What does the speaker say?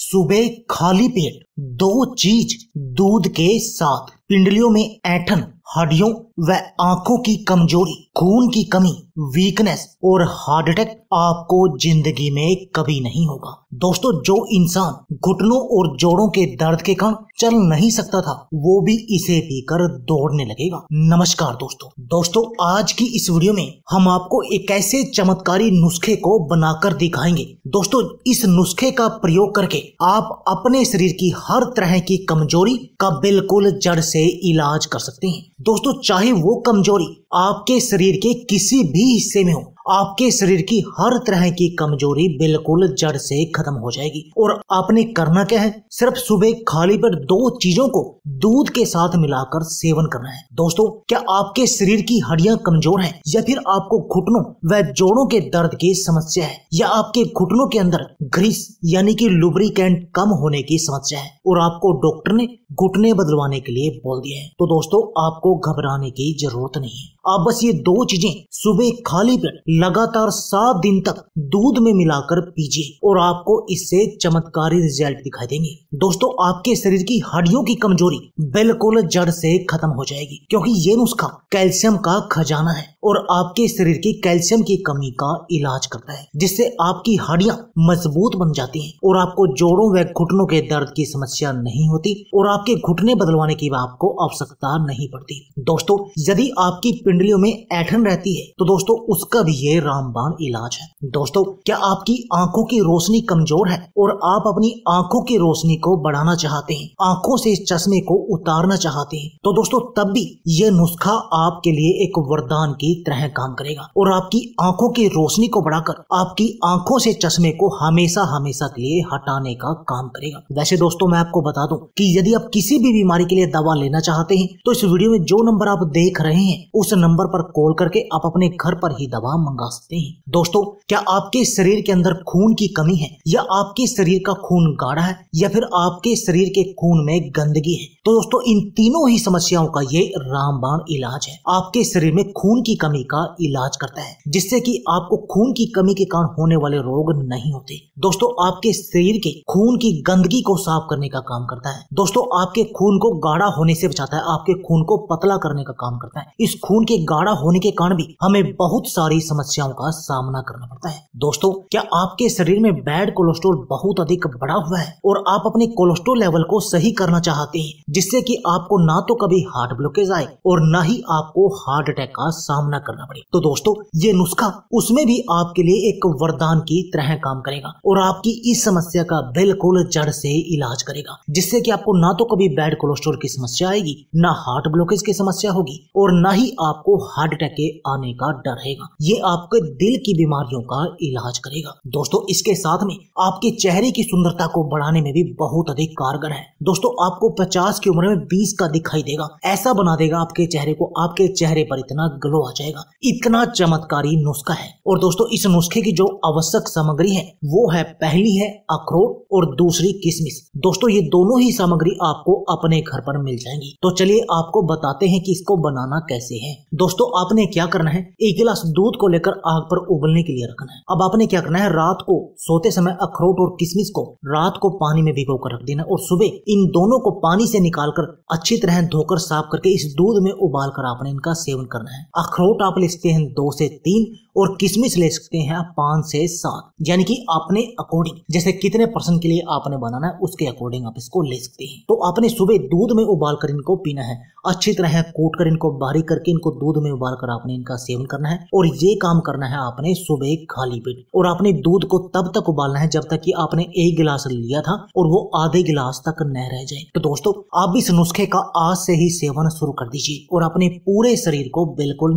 सुबह खाली पेट दो चीज दूध के साथ पिंडलियों में ऐठन हड्डियों व आंखों की कमजोरी खून की कमी वीकनेस और हार्ट अटैक आपको जिंदगी में कभी नहीं होगा दोस्तों जो इंसान घुटनों और जोड़ों के दर्द के कारण चल नहीं सकता था वो भी इसे पीकर दौड़ने लगेगा नमस्कार दोस्तों दोस्तों आज की इस वीडियो में हम आपको एक ऐसे चमत्कारी नुस्खे को बनाकर दिखाएंगे दोस्तों इस नुस्खे का प्रयोग करके आप अपने शरीर की हर तरह की कमजोरी का बिल्कुल जड़ से इलाज कर सकते हैं दोस्तों चाहे वो कमजोरी आपके शरीर के किसी भी हिस्से में हो आपके शरीर की हर तरह की कमजोरी बिल्कुल जड़ से खत्म हो जाएगी और आपने करना क्या है सिर्फ सुबह खाली पर दो चीजों को दूध के साथ मिलाकर सेवन करना है दोस्तों क्या आपके शरीर की हड्डियां कमजोर हैं या फिर आपको घुटनों व जोड़ों के दर्द की समस्या है या आपके घुटनों के अंदर ग्रीस यानी कि लुब्रिकेंट कम होने की समस्या है और आपको डॉक्टर ने घुटने बदलवाने के लिए बोल दिया है तो दोस्तों आपको घबराने की जरूरत नहीं है आप बस ये दो चीजें सुबह खाली पेट लगातार सात दिन तक दूध में मिलाकर पीजिए और आपको इससे चमत्कारी रिजल्ट दिखाई देंगे दोस्तों आपके शरीर की हड्डियों की कमजोरी बिल्कुल जड़ से खत्म हो जाएगी क्योंकि ये नुस्खा कैल्शियम का खजाना है और आपके शरीर की कैल्शियम की कमी का इलाज करता है जिससे आपकी हड्डियां मजबूत बन जाती हैं और आपको जोड़ों व घुटनों के दर्द की समस्या नहीं होती और आपके घुटने बदलवाने की आपको आवश्यकता नहीं पड़ती दोस्तों यदि आपकी पिंडलियों में ऐठन रहती है तो दोस्तों उसका भी ये रामबाण इलाज है दोस्तों क्या आपकी आंखों की रोशनी कमजोर है और आप अपनी आंखों की रोशनी को बढ़ाना चाहते हैं आंखों से इस चश्मे को उतारना चाहते हैं तो दोस्तों तब भी ये नुस्खा आपके लिए एक वरदान की की तरह काम करेगा और आपकी आंखों की रोशनी को बढ़ाकर आपकी आंखों से चश्मे को हमेशा हमेशा के लिए हटाने का काम करेगा वैसे दोस्तों मैं आपको बता दूं कि यदि आप किसी भी बीमारी के लिए दवा लेना चाहते हैं तो इस वीडियो में जो नंबर आप देख रहे हैं उस नंबर पर कॉल करके आप अपने घर पर ही दवा मंगा सकते हैं दोस्तों क्या आपके शरीर के अंदर खून की कमी है या आपके शरीर का खून गाढ़ा है या फिर आपके शरीर के खून में गंदगी है तो दोस्तों इन तीनों ही समस्याओं का ये रामबाण इलाज है आपके शरीर में खून की कमी का इलाज करता है जिससे कि आपको खून की कमी के कारण होने वाले रोग नहीं होते दोस्तों आपके शरीर के खून की गंदगी को साफ करने का काम करता है दोस्तों आपके खून को गाढ़ा होने से बचाता है आपके खून को पतला करने का काम करता है इस खून के गाढ़ा होने के कारण भी हमें बहुत सारी समस्याओं का सामना करना पड़ता है दोस्तों क्या आपके शरीर में बैड कोलेस्ट्रोल बहुत अधिक बढ़ा हुआ है और आप अपने कोलेस्ट्रोल लेवल को सही करना चाहते हैं जिससे कि आपको ना तो कभी हार्ट ब्लॉकेज आए और ना ही आपको हार्ट अटैक का सामना सामना करना पड़े तो दोस्तों ये नुस्खा उसमें भी आपके लिए एक वरदान की तरह काम करेगा और आपकी इस समस्या का बिल्कुल जड़ से इलाज करेगा जिससे कि आपको ना तो कभी बैड कोलेस्ट्रोल की समस्या आएगी ना हार्ट ब्लॉकेज की समस्या होगी और ना ही आपको हार्ट अटैक के आने का डर रहेगा ये आपके दिल की बीमारियों का इलाज करेगा दोस्तों इसके साथ में आपके चेहरे की सुंदरता को बढ़ाने में भी बहुत अधिक कारगर है दोस्तों आपको पचास की उम्र में बीस का दिखाई देगा ऐसा बना देगा आपके चेहरे को आपके चेहरे पर इतना ग्लो आ जाएगा इतना चमत्कारी नुस्खा है और दोस्तों इस नुस्खे की जो आवश्यक सामग्री है वो है पहली है अखरोट और दूसरी किशमिश दोस्तों ये दोनों ही सामग्री आपको अपने घर पर मिल जाएंगी तो चलिए आपको बताते हैं कि इसको बनाना कैसे है दोस्तों आपने क्या करना है एक गिलास दूध को लेकर आग पर उबलने के लिए रखना है अब आपने क्या करना है रात को सोते समय अखरोट और किशमिश को रात को पानी में भिगो कर रख देना और सुबह इन दोनों को पानी से निकाल कर अच्छी तरह धोकर साफ करके इस दूध में उबाल कर आपने इनका सेवन करना है अखरोट अखरोट आप ले सकते हैं दो से तीन और किशमिश ले सकते हैं आप पाँच से सात यानी कि आपने अकॉर्डिंग जैसे कितने परसेंट के लिए आपने बनाना है उसके अकॉर्डिंग आप इसको ले सकते हैं तो आपने सुबह दूध में उबाल कर इनको पीना है अच्छी तरह कूट कर इनको बारीक करके इनको दूध में उबाल कर आपने इनका सेवन करना है और ये काम करना है आपने सुबह खाली पेट और आपने दूध को तब तक उबालना है जब तक कि आपने एक गिलास लिया था और वो आधे गिलास तक न रह जाए तो दोस्तों आप इस नुस्खे का आज से ही सेवन शुरू कर दीजिए और अपने पूरे शरीर को बिल्कुल